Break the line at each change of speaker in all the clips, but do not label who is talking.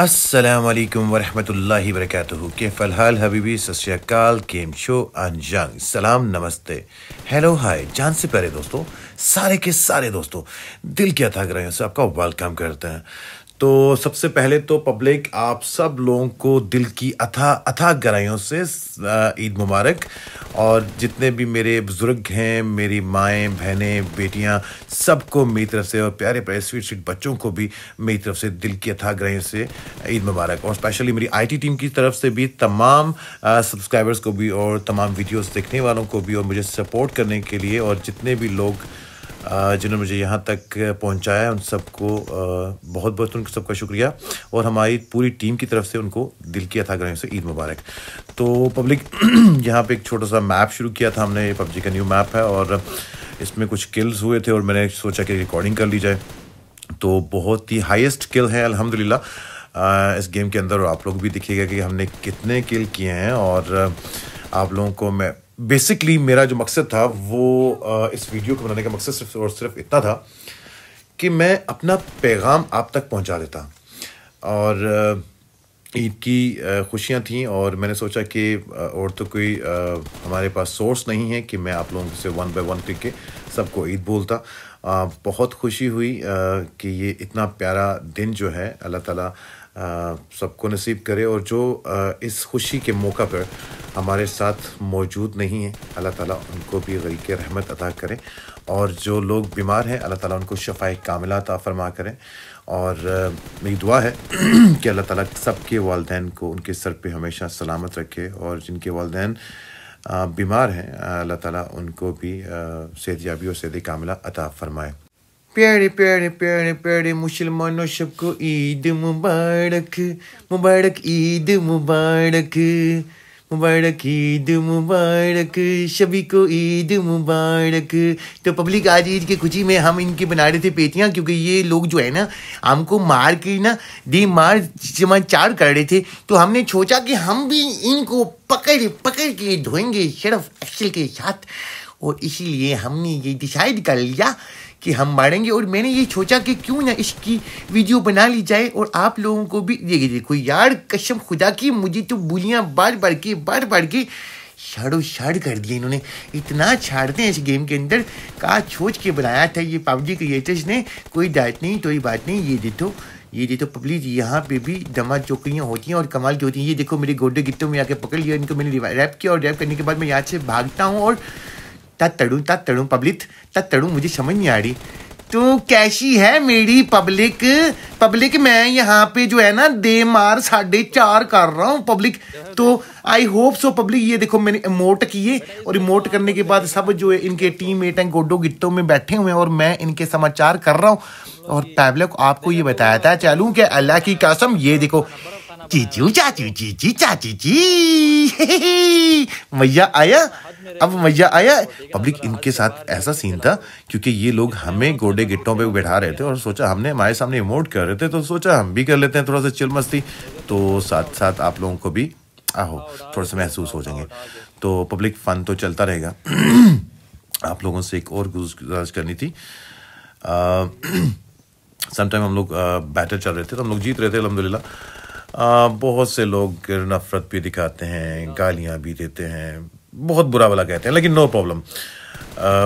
असलकम वरहमल वरक के फ़लहाल हबीबी सत्याकाल केम शो अनजंग सलाम नमस्ते हेलो हाय जान से प्यारे दोस्तों सारे के सारे दोस्तों दिल क्या थक रहे हैं सबका वेलकम करते हैं तो सबसे पहले तो पब्लिक आप सब लोगों को दिल की अथा अथा गहराइयों से ईद मुबारक और जितने भी मेरे बुज़ुर्ग हैं मेरी माएँ बहनें बेटियां सबको मेरी तरफ से और प्यारे प्यारे स्वीट स्वीट बच्चों को भी मेरी तरफ से दिल की अथा गहराइयों से ईद मुबारक और स्पेशली मेरी आईटी टीम की तरफ से भी तमाम सब्सक्राइबर्स को भी और तमाम वीडियोज़ देखने वालों को भी और मुझे सपोर्ट करने के लिए और जितने भी लोग जिन्होंने मुझे यहाँ तक पहुँचाया उन सबको बहुत बहुत उन सबका शुक्रिया और हमारी पूरी टीम की तरफ से उनको दिल की अथाग्रहियों से ईद मुबारक तो पब्लिक यहाँ पे एक छोटा सा मैप शुरू किया था हमने पबजी का न्यू मैप है और इसमें कुछ किल्स हुए थे और मैंने सोचा कि रिकॉर्डिंग कर ली जाए तो बहुत ही हाईएस्ट किल है अल्हम्दुलिल्लाह इस गेम के अंदर और आप लोग भी दिखेगा कि हमने कितने किल किए हैं और आप लोगों को मैं बेसिकली मेरा जो मकसद था वो इस वीडियो को बनाने का मकसद सिर्फ और सिर्फ इतना था कि मैं अपना पैगाम आप तक पहुंचा देता और ईद की खुशियां थीं और मैंने सोचा कि और तो कोई हमारे पास सोर्स नहीं है कि मैं आप लोगों से वन बाय वन करके सबको ईद बोलता बहुत खुशी हुई कि ये इतना प्यारा दिन जो है अल्लाह ताला सबको नसीब करे और जो इस खुशी के मौका पर हमारे साथ मौजूद नहीं है अल्लाह ताला उनको भी गरीक रहमत अदा करें और जो लोग बीमार हैं अल्लाह ताला उनको शफाए कामिला अता फरमा करें और मेरी दुआ है कि अल्लाह ताला सबके वालदे को उनके सर पे हमेशा सलामत रखे और जिनके वालदे बीमार हैं अल्लाह ताला उनको भी सेहत याबी और सेहत कामिला अता फरमाए प्यारे प्यारे प्यारे प्यारे मुसलमानों सबको ईद मुबारक मुबारक ईद मुबारक मुबारक ईद मुबारक सभी को ईद मुबारक तो पब्लिक आज ईद की खुशी में हम इनकी बना रहे थे पेटियाँ क्योंकि ये लोग जो है ना हमको मार के ना दी मार चार कर रहे थे तो हमने सोचा कि हम भी इनको पकड़ पकड़ के धोएंगे शरफ एक्सल के साथ और इसीलिए हमने ये डिसाइड कर लिया कि हम मारेंगे और मैंने ये सोचा कि क्यों ना इसकी वीडियो बना ली जाए और आप लोगों को भी ये देखो यार कसम खुदा की मुझे तो बुलियाँ बार बार के बार बार के छाड़ो छाड़ कर दिए इन्होंने इतना छाड़ते हैं इस गेम के अंदर का छोच के बनाया था ये पबजी क्रिएटर्स ने कोई डाइट नहीं कोई बात नहीं ये देखो ये देखो पब्लिक यहाँ पे भी दमा चौकड़ियाँ होती हैं और कमाल की होती हैं ये देखो मेरे गोडे गिट्टों में आके पकड़ लिया इनको मैंने रैप किया और रैप करने के बाद मैं यहाँ से भागता हूँ और ता तड़ू ता तड़ू पब्लिक ता तड़ू मुझे समझ नहीं आ रही तो कैसी है मेरी पब्लिक पब्लिक मैं यहाँ पे जो है ना दे मार साढ़े चार कर रहा हूँ पब्लिक तो आई होप सो पब्लिक ये देखो मैंने इमोट किए और इमोट करने के बाद सब जो है इनके टीम मेट हैं गोडो गिट्टों में बैठे हुए हैं और मैं इनके समाचार कर रहा हूँ और पैबलक आपको ये बताया था चलूँ क्या अल्लाह की कसम ये देखो चीचू चाचू चीची चाची जी भैया आया अब मैया आया पब्लिक इनके साथ ऐसा सीन था क्योंकि ये लोग हमें गोडे गिट्टों पे बैठा रहे थे और सोचा हमने हमारे सामने इमोट कर रहे थे तो सोचा हम भी कर लेते हैं थोड़ा सा चिल मस्ती तो साथ साथ आप लोगों को भी आहो थोड़ा सा महसूस हो जाएंगे तो पब्लिक फन तो चलता रहेगा आप लोगों से एक और गुजारिश करनी थी समटाइम हम लोग बैटर चल रहे थे तो हम लोग जीत रहे थे अलहमदिल्ला बहुत से लोग नफ़रत भी दिखाते हैं गालियाँ भी देते हैं बहुत बुरा वाला कहते हैं लेकिन नो प्रॉब्लम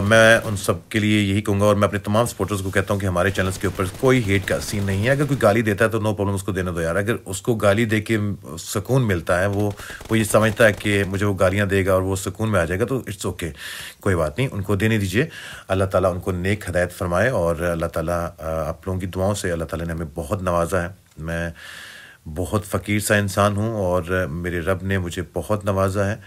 मैं उन सब के लिए यही कहूँगा और मैं अपने तमाम सपोर्टर्स को कहता हूँ कि हमारे चैनल्स के ऊपर कोई हेट का सीन नहीं है अगर कोई गाली देता है तो नो प्रॉब्लम उसको देने दो यार अगर उसको गाली दे के सुकून मिलता है वो वो ये समझता है कि मुझे वो गालियाँ देगा और वो सुकून में आ जाएगा तो इट्स ओके okay. कोई बात नहीं उनको देने दीजिए अल्लाह ताली उनको नेक हदायत फरमाए और अल्लाह ताली आप लोगों की दुआओं से अल्लाह ताली ने हमें बहुत नवाजा है मैं बहुत फ़कीर सा इंसान हूँ और मेरे रब ने मुझे बहुत नवाजा है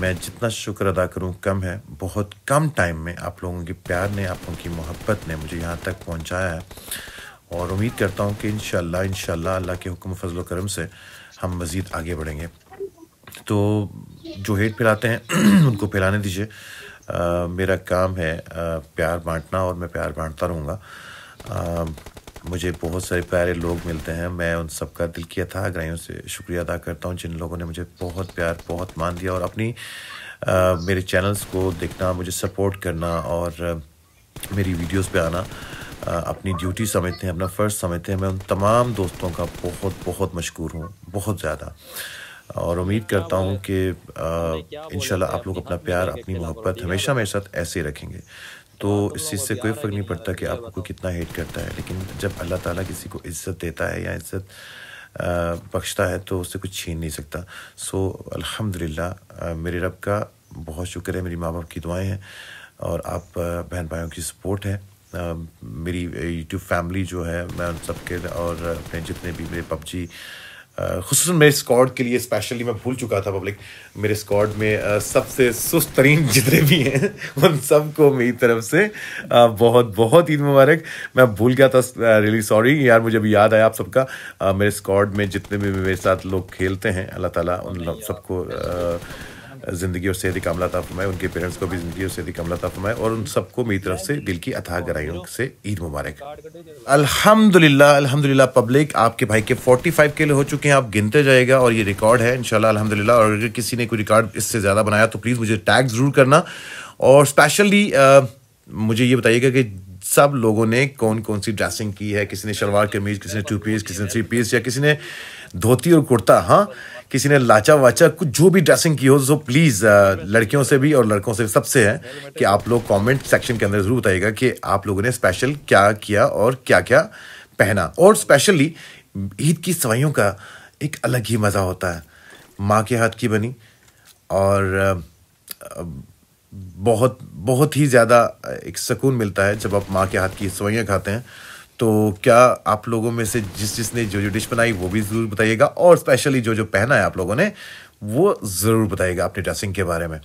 मैं जितना शुक्र अदा करूँ कम है बहुत कम टाइम में आप लोगों के प्यार ने आप लोगों की मोहब्बत ने मुझे यहाँ तक पहुँचाया है और उम्मीद करता हूँ कि इन शाला अल्लाह के हुक्म फजल करम से हम मज़ीद आगे बढ़ेंगे तो जो हेट फैलाते हैं उनको फैलाने दीजिए मेरा काम है आ, प्यार बांटना और मैं प्यार बांटता रहूँगा मुझे बहुत सारे प्यारे लोग मिलते हैं मैं उन सबका दिल की अथाह ग्राहियों से शुक्रिया अदा करता हूँ जिन लोगों ने मुझे बहुत प्यार बहुत मान दिया और अपनी आ, मेरे चैनल्स को देखना मुझे सपोर्ट करना और मेरी वीडियोस पे आना आ, अपनी ड्यूटी समझते हैं अपना फ़र्ज समझते हैं मैं उन तमाम दोस्तों का बहुत बहुत मशहूर हूँ बहुत ज़्यादा और उम्मीद करता हूँ कि इन आप लोग अपना प्यार अपनी मोहब्बत हमेशा मेरे साथ ऐसे रखेंगे तो इस चीज़ से कोई फ़र्क नहीं पड़ता कि आपको कोई कितना हेट करता है लेकिन जब अल्लाह ताला किसी को इज़्ज़त देता है या इज़्ज़त बख्शता है तो उससे कुछ छीन नहीं सकता सो अल्हम्दुलिल्लाह मेरे रब का बहुत शुक्र है मेरी माँ बाप की दुआएं हैं और आप बहन भाइयों की सपोर्ट है Uh, मेरी यूट्यूब फैमिली जो है मैं उन सबके और अपने जितने भी मेरे पबजी खसूस मेरे स्कॉड के लिए स्पेशली मैं भूल चुका था पब्लिक मेरे स्कॉड में सबसे सुस्त तरीन जितने भी हैं उन सबको मेरी तरफ से बहुत बहुत ईद मुबारक मैं भूल गया था रियली सॉरी यार मुझे अभी याद आया आप सबका मेरे स्कॉड में जितने भी मेरे साथ लोग खेलते हैं अल्लाह ताला उन सबको ज़िंदगी और सेहत की कामला ता फरमाए उनके पेरेंट्स को भी ज़िंदगी और सेहत की कामला ता फरमाए और उन सबको मेरी तरफ से दिल की अथाह गराइयों से ईद मुबारक अल्हम्दुलिल्लाह अल्हम्दुलिल्लाह पब्लिक आपके भाई के 45 किलो हो चुके हैं आप गिनते जाएगा और ये रिकॉर्ड है इनशाला अलहमदिल्ला और अगर किसी ने कोई रिकॉर्ड इससे ज़्यादा बनाया तो प्लीज़ मुझे टैग ज़रूर करना और स्पेशली मुझे ये बताइएगा कि सब लोगों ने कौन कौन सी ड्रेसिंग की है किसी ने शलवार कमीज किसी ने टू पीस किसी ने थ्री पीस या किसी ने धोती और कुर्ता हाँ किसी ने लाचा वाचा कुछ जो भी ड्रेसिंग की हो सो प्लीज़ uh, लड़कियों से भी और लड़कों से सबसे है कि आप लोग कमेंट सेक्शन के अंदर ज़रूर बताइएगा कि आप लोगों ने स्पेशल क्या किया और क्या क्या पहना और स्पेशली ईद की सवाइयों का एक अलग ही मज़ा होता है माँ के हाथ की बनी और uh, बहुत बहुत ही ज़्यादा एक सुकून मिलता है जब आप माँ के हाथ की सवैयाँ खाते हैं तो क्या आप लोगों में से जिस जिसने जो जो डिश बनाई वो भी ज़रूर बताइएगा और स्पेशली जो जो पहना है आप लोगों ने वो ज़रूर बताइएगा अपनी ड्रेसिंग के बारे में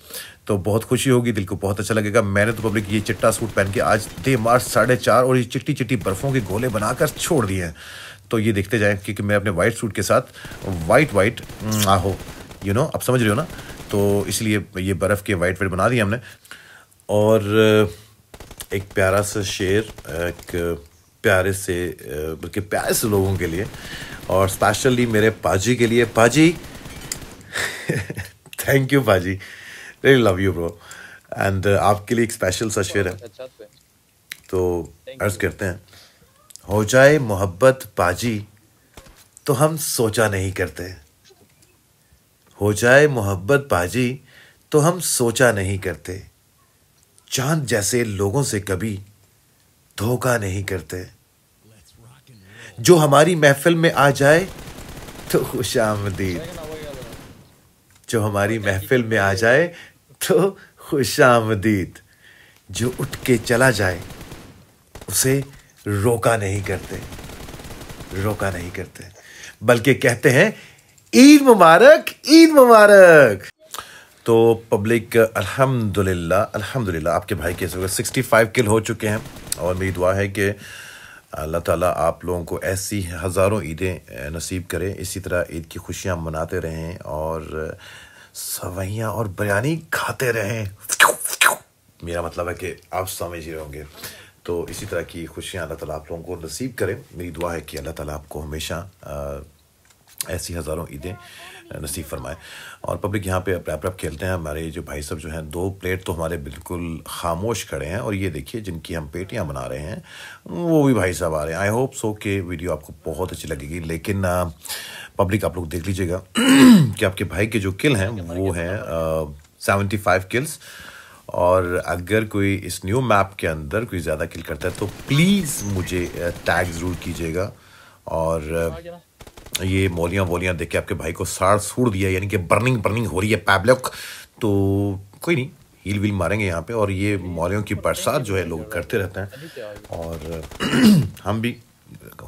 तो बहुत खुशी होगी दिल को बहुत अच्छा लगेगा मैंने तो पब्लिक ये चिट्टा सूट पहन के आज दे मार्च साढ़े चार और ये चिट्टी चिट्टी बर्फ़ों के गोले बनाकर छोड़ दिए हैं तो ये देखते जाएँ क्योंकि मैं अपने वाइट सूट के साथ वाइट वाइट हम्म, आहो यू नो आप समझ रहे हो ना तो इसलिए ये बर्फ़ के वाइट वाइट बना दिए हमने और एक प्यारा सा शेर एक प्यारे से बल्कि प्यारे से लोगों के लिए और स्पेशली मेरे पाजी के लिए पाजी थैंक यू पाजी really love you bro and आपके लिए एक स्पेशल सा है अच्छा तो अर्ज करते हैं हो जाए मोहब्बत पाजी तो हम सोचा नहीं करते हो जाए मोहब्बत पाजी तो हम सोचा नहीं करते चांद जैसे लोगों से कभी धोखा नहीं करते जो हमारी महफिल में आ जाए तो खुश आमदीद जो हमारी महफिल में आ जाए तो खुश आमदीद जो उठ के चला जाए उसे रोका नहीं करते रोका नहीं करते बल्कि कहते हैं ईद मुबारक ईद मुबारक तो पब्लिक अल्हम्दुलिल्लाह अल्हम्दुलिल्लाह आपके भाई के सिक्सटी फाइव किल हो चुके हैं और मेरी दुआ है कि अल्लाह ताला आप लोगों को ऐसी हज़ारों ईदें नसीब करें इसी तरह ईद की खुशियाँ मनाते रहें और सवैयाँ और बिरयानी खाते रहें मेरा मतलब है कि आप समझ ही होंगे तो इसी तरह की खुशियाँ अल्लाह ताला आप लोगों को नसीब करें मेरी दुआ है कि अल्लाह ताला आपको हमेशा ऐसी हज़ारों ईदें नसीब फरमाए और पब्लिक यहाँ पे रैप रप खेलते हैं हमारे जो भाई साहब जो हैं दो प्लेट तो हमारे बिल्कुल खामोश खड़े हैं और ये देखिए जिनकी हम पेटियाँ बना रहे हैं वो भी भाई साहब आ रहे हैं आई होप सो के वीडियो आपको बहुत अच्छी लगेगी लेकिन पब्लिक आप लोग देख लीजिएगा कि आपके भाई के जो किल हैं वो हैं सेवेंटी फाइव किल्स और अगर कोई इस न्यू मैप के अंदर कोई ज़्यादा किल करता है तो प्लीज़ मुझे टैग ज़रूर कीजिएगा और ये मोलियाँ वोलियाँ देख के आपके भाई को साड़ सूड़ दिया यानी कि बर्निंग बर्निंग हो रही है पैबलक तो कोई नहीं हील वील मारेंगे यहाँ पे और ये मौलियों की बरसात जो है लोग करते रहते हैं और हम भी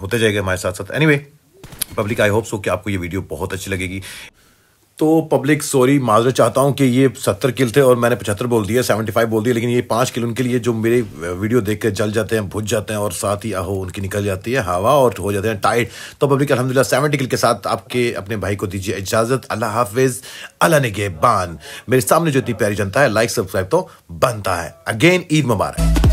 होते जाएंगे हमारे साथ साथ anyway anyway, public I hope so कि आपको ये वीडियो बहुत अच्छी लगेगी तो पब्लिक सॉरी माजरे चाहता हूँ कि ये सत्तर किल थे और मैंने पचहत्तर बोल दिया सेवेंटी फाइव बोल दिया लेकिन ये पाँच किल उनके लिए जो मेरे वीडियो देख कर जल जाते हैं भुज जाते हैं और साथ ही आहो उनकी निकल जाती है हवा और हो जाते हैं टाइट तो पब्लिक अलहमदिल्ला सेवेंटी किल के साथ आपके अपने भाई को दीजिए इजाज़त अल्लाह हाफिज़ अल्लाह ने बान मेरे सामने जो इतनी प्यारी जनता है लाइक सब्सक्राइब तो बनता है अगेन ईद मुबारक